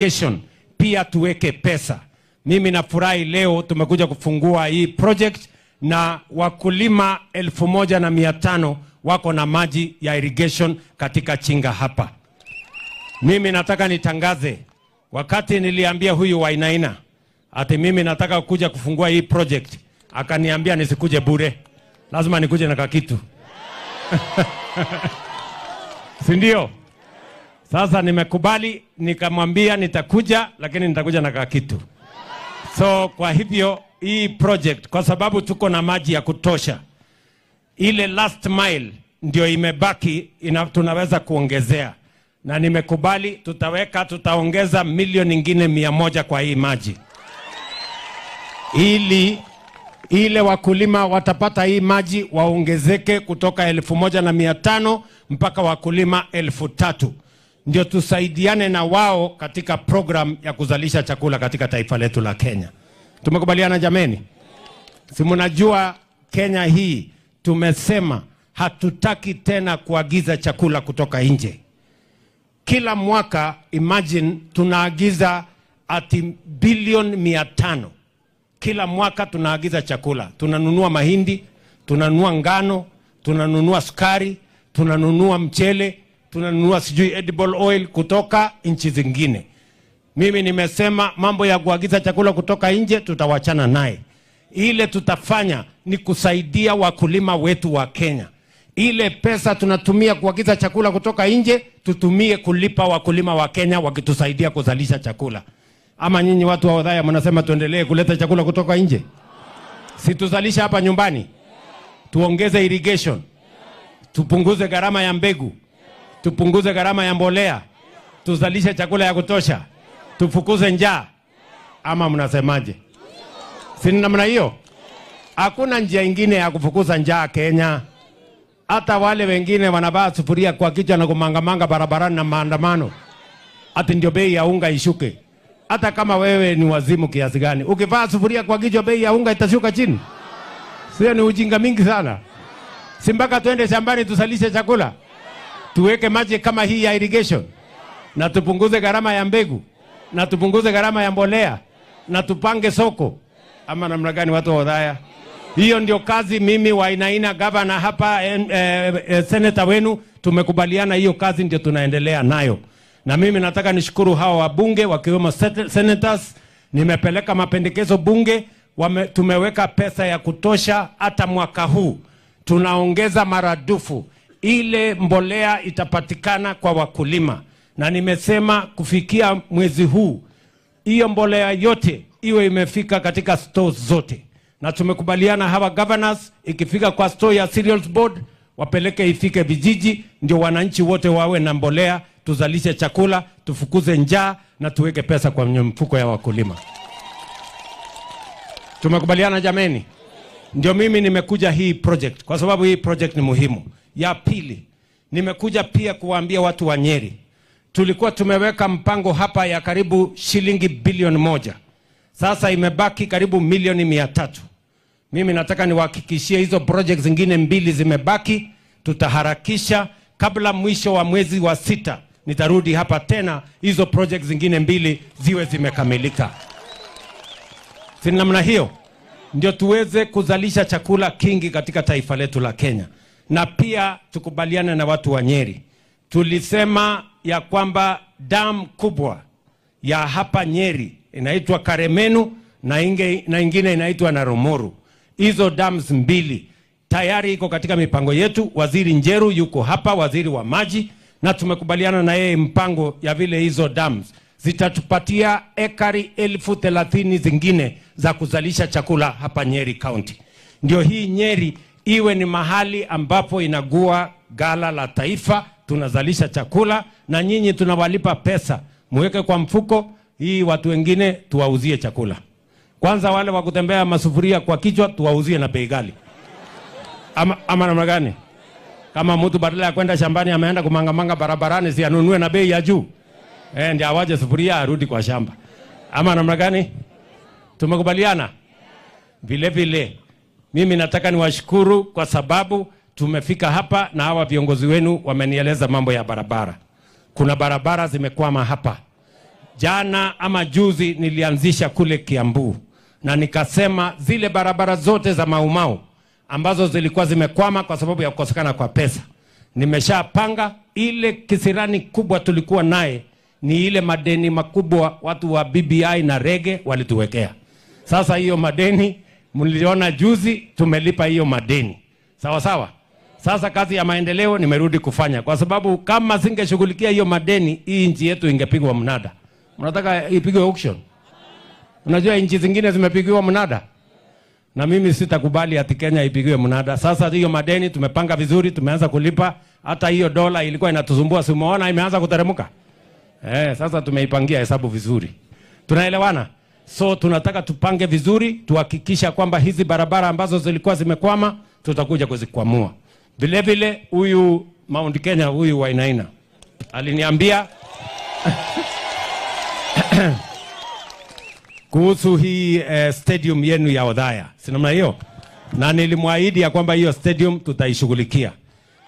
education pia tuweke pesa. Mimi nafurahi leo tumekuja kufungua hii project na wakulima elfu moja na mia tano wako na maji ya irrigation katika Chinga hapa. Mimi nataka nitangaze, wakati niliambia huyu Wainaina ati mimi nataka kuja kufungua hii project, akaniambia nisikuje bure, lazima nikuje na kakitu si ndio? Sasa nimekubali, nikamwambia nitakuja, lakini nitakuja na kitu. So kwa hivyo hii project, kwa sababu tuko na maji ya kutosha, ile last mile ndio imebaki ina, tunaweza kuongezea na nimekubali, tutaweka tutaongeza milioni ingine mia moja kwa hii maji ili ile wakulima watapata hii maji waongezeke kutoka elfu moja na mia tano mpaka wakulima elfu tatu ndio tusaidiane na wao katika program ya kuzalisha chakula katika taifa letu la Kenya. Tumekubaliana jameni? Si mnajua Kenya hii tumesema hatutaki tena kuagiza chakula kutoka nje. Kila mwaka imagine tunaagiza ati bilioni mia tano kila mwaka tunaagiza chakula, tunanunua mahindi, tunanunua ngano, tunanunua sukari, tunanunua mchele tunanunua sijui edible oil kutoka nchi zingine. Mimi nimesema mambo ya kuagiza chakula kutoka nje tutawachana naye. Ile tutafanya ni kusaidia wakulima wetu wa Kenya. Ile pesa tunatumia kuagiza chakula kutoka nje tutumie kulipa wakulima wa Kenya wakitusaidia kuzalisha chakula. Ama nyinyi watu wa Wadhaya mnasema tuendelee kuleta chakula kutoka nje? Si tuzalisha hapa nyumbani? Tuongeze irrigation, tupunguze gharama ya mbegu tupunguze gharama ya mbolea, tuzalishe chakula ya kutosha, tufukuze njaa, ama mnasemaje? Si namna hiyo? Hakuna njia ingine ya kufukuza njaa Kenya. Hata wale wengine wanavaa sufuria kwa kichwa na kumangamanga barabarani na maandamano, ati ndio bei ya unga ishuke. Hata kama wewe ni wazimu kiasi gani, ukivaa sufuria kwa kichwa, bei ya unga itashuka chini? Sio? Ni ujinga mingi sana. Si mpaka tuende shambani tusalishe chakula? tuweke maji kama hii ya irrigation na tupunguze gharama ya mbegu na tupunguze gharama ya mbolea na tupange soko ama namna gani, watu wa Odhaya? Hiyo ndio kazi mimi Wainaina, gavana hapa, eh, eh, seneta wenu, tumekubaliana hiyo kazi ndio tunaendelea nayo, na mimi nataka nishukuru hawa wabunge wakiwemo senators. Nimepeleka mapendekezo bunge wame, tumeweka pesa ya kutosha, hata mwaka huu tunaongeza maradufu ile mbolea itapatikana kwa wakulima, na nimesema kufikia mwezi huu hiyo mbolea yote iwe imefika katika stores zote, na tumekubaliana hawa governors, ikifika kwa store ya cereals board wapeleke ifike vijiji, ndio wananchi wote wawe na mbolea, tuzalishe chakula, tufukuze njaa na tuweke pesa kwa mfuko ya wakulima. Tumekubaliana jameni? Ndio mimi nimekuja hii project kwa sababu hii project ni muhimu. Ya pili, nimekuja pia kuwaambia watu wa Nyeri, tulikuwa tumeweka mpango hapa ya karibu shilingi bilioni moja, sasa imebaki karibu milioni mia tatu. Mimi nataka niwahakikishie hizo project zingine mbili zimebaki, tutaharakisha kabla mwisho wa mwezi wa sita nitarudi hapa tena, hizo project zingine mbili ziwe zimekamilika. Si namna hiyo ndio tuweze kuzalisha chakula kingi katika taifa letu la Kenya na pia tukubaliane na watu wa Nyeri. Tulisema ya kwamba damu kubwa ya hapa Nyeri inaitwa Karemenu na, inge, na ingine inaitwa Narumuru. Hizo dams mbili tayari iko katika mipango yetu. Waziri Njeru yuko hapa, waziri wa maji, na tumekubaliana na yeye mpango ya vile hizo dams zitatupatia ekari elfu thelathini zingine za kuzalisha chakula hapa Nyeri County. Ndio hii Nyeri iwe ni mahali ambapo inagua gala la taifa, tunazalisha chakula na nyinyi tunawalipa pesa, muweke kwa mfuko hii, watu wengine tuwauzie chakula. Kwanza wale wa kutembea masufuria kwa kichwa tuwauzie na bei ghali, ama, ama namna gani? Kama mtu badala ya kwenda shambani ameenda kumangamanga barabarani, si anunue na bei ya juu eh, ndio awaje sufuria arudi kwa shamba, ama namna gani? Tumekubaliana vile vile mimi nataka niwashukuru kwa sababu tumefika hapa na hawa viongozi wenu wamenieleza mambo ya barabara. Kuna barabara zimekwama hapa. Jana ama juzi nilianzisha kule Kiambu na nikasema zile barabara zote za Maumau ambazo zilikuwa zimekwama kwa sababu ya kukosekana kwa pesa, nimeshapanga ile kisirani kubwa tulikuwa naye ni ile madeni makubwa watu wa BBI na Rege walituwekea. Sasa hiyo madeni mliona juzi tumelipa hiyo madeni, sawa sawa. Sasa kazi ya maendeleo nimerudi kufanya, kwa sababu kama singeshughulikia hiyo madeni, hii nchi yetu ingepigwa mnada. Mnataka ipigwe auction? Unajua nchi zingine zimepigiwa mnada, na mimi sitakubali ati Kenya ipigiwe mnada. Sasa hiyo madeni tumepanga vizuri, tumeanza kulipa. Hata hiyo dola ilikuwa inatusumbua, si umeona imeanza kuteremka eh? Sasa tumeipangia hesabu vizuri, tunaelewana. So tunataka tupange vizuri, tuhakikisha kwamba hizi barabara ambazo zilikuwa zimekwama tutakuja kuzikwamua. Vile vile huyu Mount Kenya huyu Wainaina aliniambia kuhusu hii eh, stadium yenu ya Odhaya, si namna hiyo? Na nilimwahidi ya kwamba hiyo stadium tutaishughulikia.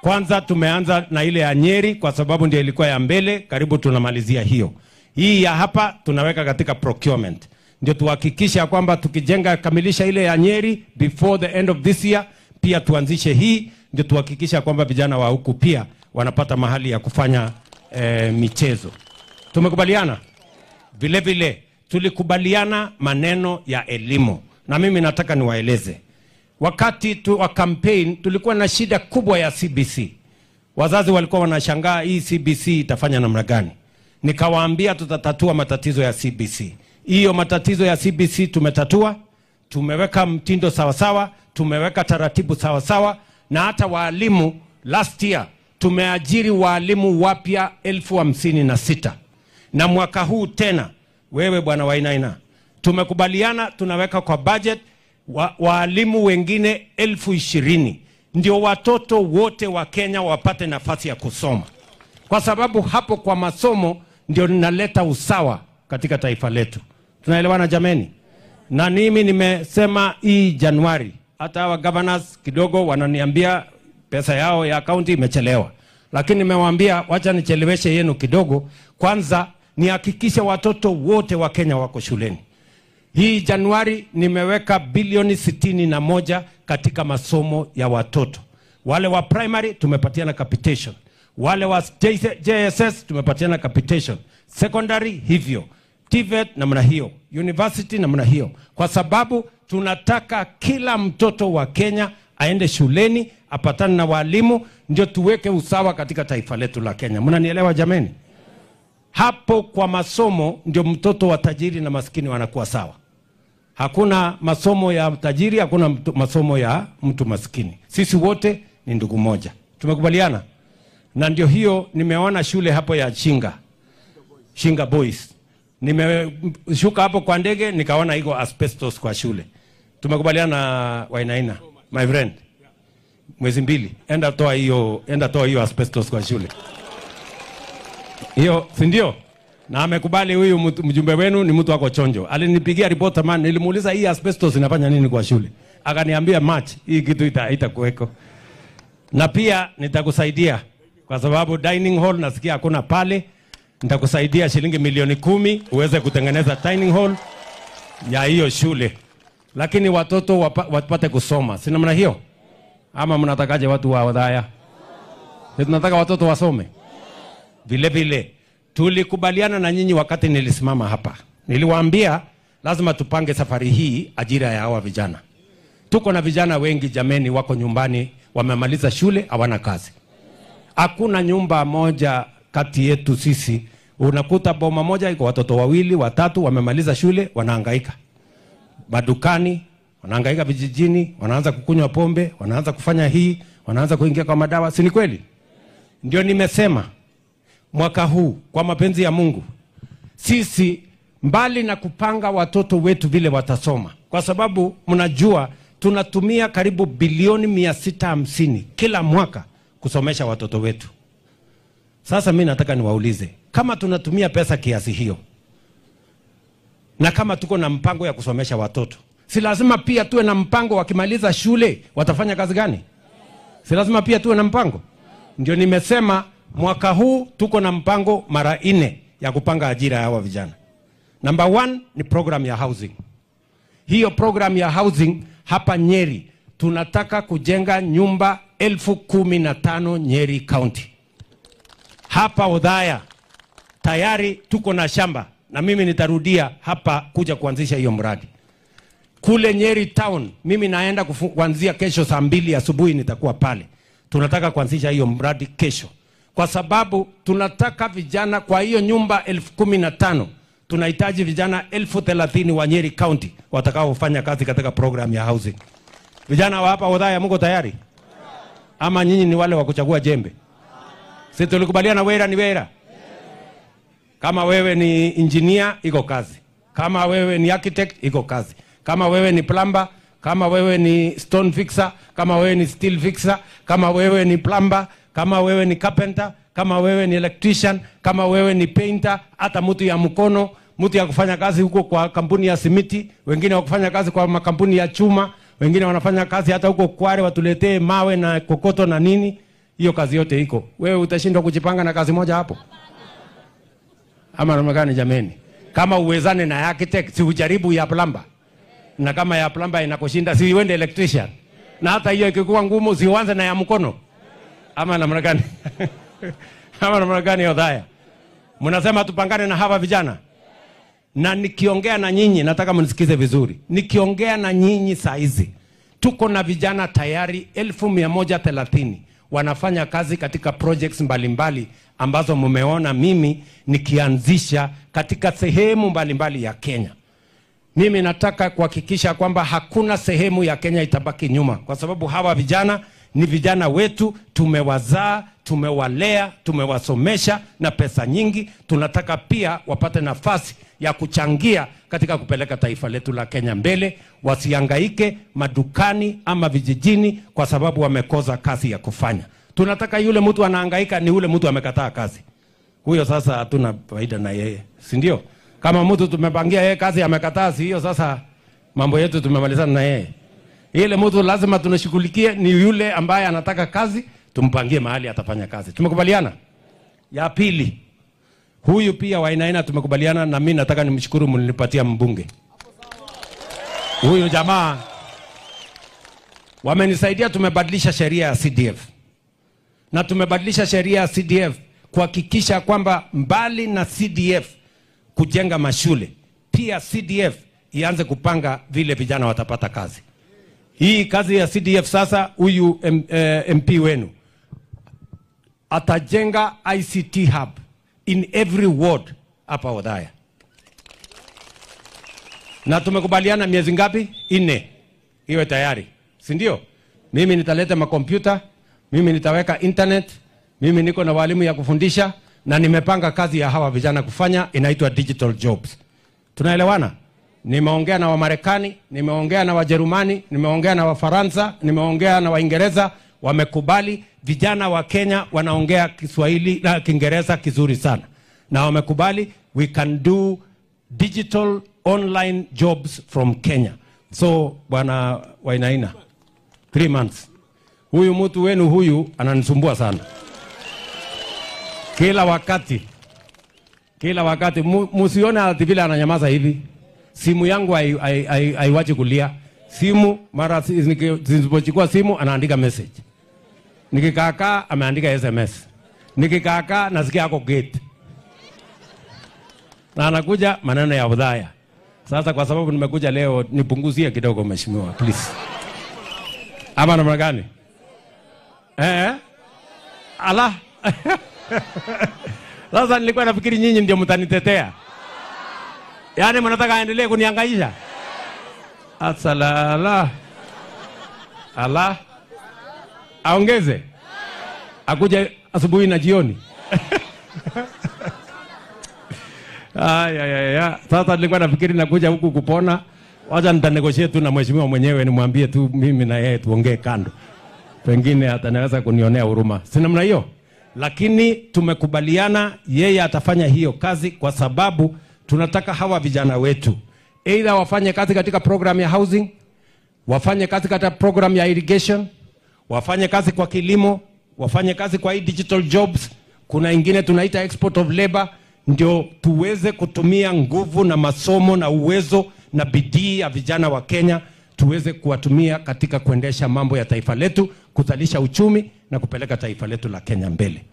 Kwanza tumeanza na ile ya Nyeri kwa sababu ndio ilikuwa ya mbele, karibu tunamalizia hiyo. Hii ya hapa tunaweka katika procurement ndio tuhakikisha kwamba tukijenga kamilisha ile ya Nyeri before the end of this year, pia tuanzishe hii, ndio tuhakikisha kwamba vijana wa huku pia wanapata mahali ya kufanya e, michezo. Tumekubaliana vile vile, tulikubaliana maneno ya elimu, na mimi nataka niwaeleze wakati tu wa campaign tulikuwa na shida kubwa ya CBC. Wazazi walikuwa wanashangaa hii CBC itafanya namna gani. Nikawaambia tutatatua matatizo ya CBC. Hiyo matatizo ya CBC tumetatua, tumeweka mtindo sawasawa, tumeweka taratibu sawasawa, na hata waalimu last year tumeajiri waalimu wapya elfu hamsini na sita na mwaka huu tena, wewe bwana Wainaina, tumekubaliana tunaweka kwa budget wa, waalimu wengine elfu ishirini ndio watoto wote wa Kenya wapate nafasi ya kusoma, kwa sababu hapo kwa masomo ndio ninaleta usawa katika taifa letu. Tunaelewana jameni? Na mimi nimesema hii Januari, hata hawa governors kidogo wananiambia pesa yao ya akaunti imechelewa, lakini nimewaambia wacha nicheleweshe yenu kidogo, kwanza nihakikishe watoto wote wa Kenya wako shuleni. Hii Januari nimeweka bilioni sitini na moja katika masomo ya watoto wale wa primary tumepatiana capitation, wale wa JSS tumepatiana capitation, secondary hivyo TVET namna hiyo, university namna hiyo, kwa sababu tunataka kila mtoto wa Kenya aende shuleni apatane na walimu, ndio tuweke usawa katika taifa letu la Kenya. Mnanielewa jameni? Hapo kwa masomo ndio mtoto wa tajiri na maskini wanakuwa sawa. Hakuna masomo ya tajiri, hakuna mtu, masomo ya mtu maskini. Sisi wote ni ndugu moja, tumekubaliana na ndio hiyo. Nimeona shule hapo ya Shinga Shinga Boys Nimeshuka hapo kwa ndege nikaona iko asbestos kwa shule. Tumekubaliana na Wainaina, my friend, mwezi mbili, enda toa hiyo, enda toa hiyo asbestos kwa shule hiyo, si ndio? Na amekubali huyu mjumbe wenu ni mtu wako chonjo. Alinipigia ripota man, nilimuuliza hii asbestos inafanya nini kwa shule, akaniambia match hii kitu ita, ita kuweko na pia nitakusaidia kwa sababu dining hall nasikia hakuna pale nitakusaidia shilingi milioni kumi uweze kutengeneza dining hall ya hiyo shule, lakini watoto wapate kusoma, si namna hiyo? Ama mnatakaje watu wa Odhaya? Si tunataka watoto wasome vile vile. Tulikubaliana na nyinyi wakati nilisimama hapa, niliwaambia lazima tupange safari hii ajira ya hawa vijana. Tuko na vijana wengi jameni, wako nyumbani, wamemaliza shule, hawana kazi. Hakuna nyumba moja kati yetu sisi Unakuta boma moja iko watoto wawili watatu, wamemaliza shule, wanahangaika madukani, wanahangaika vijijini, wanaanza kukunywa pombe, wanaanza kufanya hii, wanaanza kuingia kwa madawa. Si ni kweli? Ndio nimesema mwaka huu kwa mapenzi ya Mungu sisi mbali na kupanga watoto wetu vile watasoma, kwa sababu mnajua tunatumia karibu bilioni mia sita hamsini kila mwaka kusomesha watoto wetu. Sasa mi nataka niwaulize, kama tunatumia pesa kiasi hiyo na kama tuko na mpango ya kusomesha watoto, si lazima pia tuwe na mpango, wakimaliza shule watafanya kazi gani? Si lazima pia tuwe na mpango? Ndio nimesema mwaka huu tuko na mpango mara nne ya kupanga ajira ya hawa vijana. Number one ni program ya housing. Hiyo program ya housing hapa Nyeri tunataka kujenga nyumba elfu kumi na tano Nyeri County hapa Udhaya tayari tuko na shamba, na mimi nitarudia hapa kuja kuanzisha hiyo mradi kule Nyeri town. Mimi naenda kuanzia kesho saa mbili asubuhi nitakuwa pale. Tunataka kuanzisha hiyo mradi kesho, kwa sababu tunataka vijana. Kwa hiyo nyumba elfu kumi na tano tunahitaji vijana elfu thelathini wa Nyeri County watakaofanya kazi katika program ya housing. Vijana wa hapa Udhaya, mko tayari ama nyinyi ni wale wa kuchagua jembe? si tulikubaliana wera ni wera kama wewe ni engineer iko kazi kama wewe ni architect iko kazi kama wewe ni plumber kama wewe ni stone fixer kama wewe ni steel fixer kama wewe ni plumber kama wewe ni carpenter kama wewe ni electrician kama wewe ni painter hata mtu ya mkono mtu ya kufanya kazi huko kwa kampuni ya simiti wengine wakufanya kazi kwa makampuni ya chuma wengine wanafanya kazi hata huko kware watuletee mawe na kokoto na nini hiyo kazi yote iko. Wewe utashindwa kujipanga na kazi moja hapo? Ama namna gani jameni, kama uwezane na architect, si ujaribu ya plumber? na kama ya plumber inakushinda, si uende electrician, na hata hiyo ikikuwa ngumu, si uanze na ya mkono. Ama namna gani? Ama namna gani? Odhaya, mnasema tupangane na hawa vijana, na nikiongea na nyinyi, nataka mnisikize vizuri. Nikiongea na nyinyi saa hizi tuko na vijana tayari elfu mia moja thelathini wanafanya kazi katika projects mbalimbali mbali, ambazo mmeona mimi nikianzisha katika sehemu mbalimbali mbali ya Kenya. Mimi nataka kuhakikisha kwamba hakuna sehemu ya Kenya itabaki nyuma, kwa sababu hawa vijana ni vijana wetu, tumewazaa, tumewalea, tumewasomesha na pesa nyingi. Tunataka pia wapate nafasi ya kuchangia katika kupeleka taifa letu la Kenya mbele, wasiangaike madukani ama vijijini kwa sababu wamekosa kazi ya kufanya. Tunataka yule mtu anahangaika ni yule mtu amekataa kazi, huyo sasa hatuna faida na yeye, si ndio? Kama mtu tumepangia yeye kazi amekataa, si hiyo sasa mambo yetu tumemalizana na yeye. Ile mtu lazima tunashughulikie ni yule ambaye anataka kazi, tumpangie mahali atafanya kazi. Tumekubaliana? Ya pili, huyu pia wainaina tumekubaliana na mimi nataka nimshukuru, mlinipatia mbunge huyu jamaa, wamenisaidia. Tumebadilisha sheria ya CDF na tumebadilisha sheria ya CDF kuhakikisha kwamba mbali na CDF kujenga mashule, pia CDF ianze kupanga vile vijana watapata kazi hii kazi ya CDF sasa, huyu MP eh, wenu atajenga ICT hub in every ward hapa Wadhaya, na tumekubaliana miezi ngapi? Nne iwe tayari, si ndio? Mimi nitaleta makompyuta, mimi nitaweka internet, mimi niko na walimu ya kufundisha, na nimepanga kazi ya hawa vijana kufanya, inaitwa digital jobs. Tunaelewana? Nimeongea na Wamarekani, nimeongea na Wajerumani, nimeongea na Wafaransa, nimeongea na Waingereza, wamekubali. Vijana wa Kenya wanaongea Kiswahili na Kiingereza kizuri sana, na wamekubali, we can do digital online jobs from Kenya. So bwana Wainaina, three months, huyu mtu wenu huyu ananisumbua sana kila wakati, kila wakati, musione ati vile ananyamaza hivi simu yangu haiwachi kulia. Simu mara nisipochukua simu anaandika message, nikikaakaa ameandika SMS, nikikaakaa nasikia ako gate na anakuja maneno ya udhaya. Sasa kwa sababu nimekuja leo, nipunguzie kidogo mheshimiwa, please. Ama namna gani? Eh? eh? Ala. Sasa nilikuwa nafikiri nyinyi ndio mtanitetea. Yaani mnataka aendelee kuniangaisha Asalala. Ala. Aongeze. Akuje asubuhi na jioni. Ay ay ay. Sasa nilikuwa nafikiri nakuja huku kupona. Wacha nitanegotiate tu na mheshimiwa mwenyewe nimwambie tu mimi na yeye tuongee kando. Pengine atanaweza kunionea huruma. Si namna hiyo? Lakini tumekubaliana yeye atafanya hiyo kazi kwa sababu tunataka hawa vijana wetu aidha wafanye kazi katika program ya housing, wafanye kazi katika program ya irrigation, wafanye kazi kwa kilimo, wafanye kazi kwa hii digital jobs. Kuna ingine tunaita export of labor, ndio tuweze kutumia nguvu na masomo na uwezo na bidii ya vijana wa Kenya tuweze kuwatumia katika kuendesha mambo ya taifa letu, kuzalisha uchumi na kupeleka taifa letu la Kenya mbele.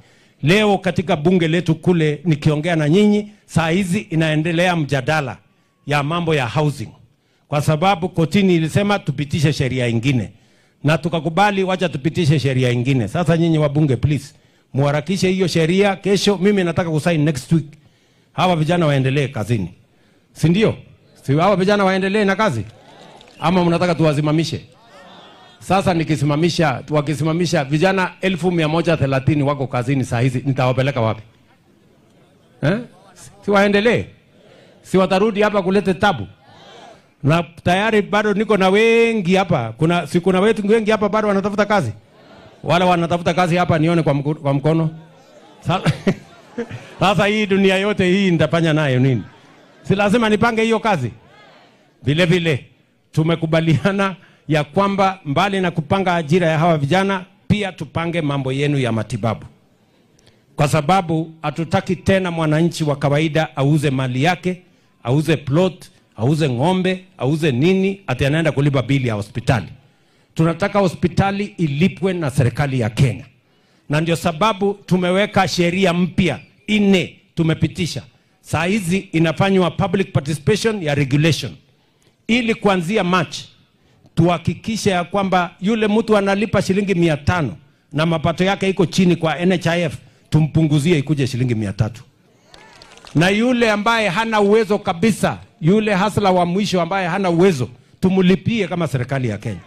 Leo katika bunge letu kule nikiongea na nyinyi saa hizi inaendelea mjadala ya mambo ya housing, kwa sababu kotini ilisema tupitishe sheria ingine na tukakubali, wacha tupitishe sheria ingine. Sasa nyinyi wabunge, please muharakishe hiyo sheria. Kesho mimi nataka kusign next week, hawa vijana waendelee kazini, si ndio? Si hawa vijana waendelee na kazi, ama mnataka tuwasimamishe? Sasa nikisimamisha, wakisimamisha vijana elfu mia moja thelathini wako kazini saa hizi, nitawapeleka wapi eh? Si waendelee? Si watarudi hapa kulete tabu? Na tayari bado niko na wengi hapa, kuna si kuna wetu wengi hapa bado wanatafuta kazi, wala wanatafuta kazi hapa, nione kwa, mku, kwa mkono sasa. Sasa hii dunia yote hii nitafanya nayo nini? Si lazima nipange hiyo kazi. Vile vile tumekubaliana ya kwamba mbali na kupanga ajira ya hawa vijana, pia tupange mambo yenu ya matibabu, kwa sababu hatutaki tena mwananchi wa kawaida auze mali yake, auze plot, auze ng'ombe, auze nini, ati anaenda kulipa bili ya hospitali. Tunataka hospitali ilipwe na serikali ya Kenya, na ndio sababu tumeweka sheria mpya ine tumepitisha saa hizi inafanywa public participation ya regulation, ili kuanzia Machi tuhakikishe ya kwamba yule mtu analipa shilingi mia tano na mapato yake iko chini kwa NHIF, tumpunguzie ikuje shilingi mia tatu na yule ambaye hana uwezo kabisa, yule hasla wa mwisho ambaye hana uwezo, tumlipie kama serikali ya Kenya.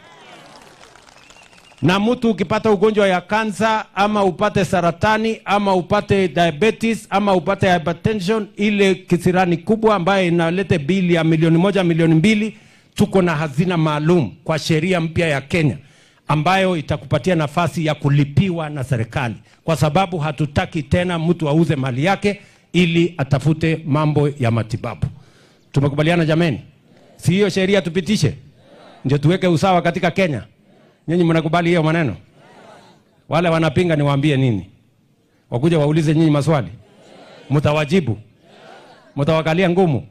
Na mtu ukipata ugonjwa ya kansa ama upate saratani ama upate diabetes ama upate hypertension, ile kisirani kubwa ambaye inaleta bili ya milioni moja milioni mbili, tuko na hazina maalum kwa sheria mpya ya Kenya ambayo itakupatia nafasi ya kulipiwa na serikali, kwa sababu hatutaki tena mtu auze mali yake ili atafute mambo ya matibabu. Tumekubaliana jameni? Si hiyo sheria tupitishe ndio tuweke usawa katika Kenya? Nyinyi mnakubali hiyo maneno? Wale wanapinga niwaambie nini? Wakuja waulize nyinyi maswali, mtawajibu, mtawakalia ngumu.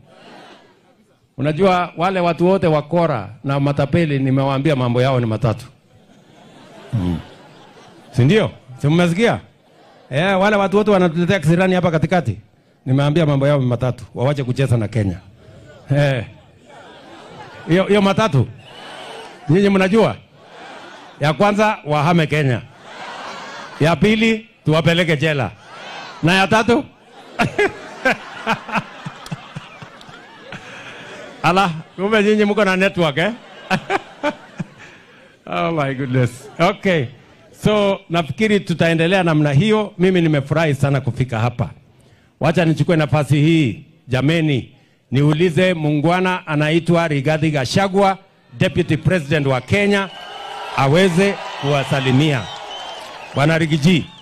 Unajua wale watu wote wakora na matapeli, nimewaambia mambo yao ni matatu mm. si ndio? Si mmesikia? Eh, wale watu wote wanatuletea kisirani hapa katikati, nimeambia mambo yao ni matatu, wawache kucheza na Kenya eh. hiyo eh. matatu nyinyi mnajua ya kwanza wahame Kenya, ya pili tuwapeleke jela, na ya tatu Ala, kumbe nyinyi mko na network eh? oh my goodness. Okay. So nafikiri tutaendelea namna hiyo. Mimi nimefurahi sana kufika hapa. Wacha nichukue nafasi hii jameni, niulize mungwana anaitwa Rigathi Gachagua, Deputy President wa Kenya, aweze kuwasalimia Bwana Rigiji.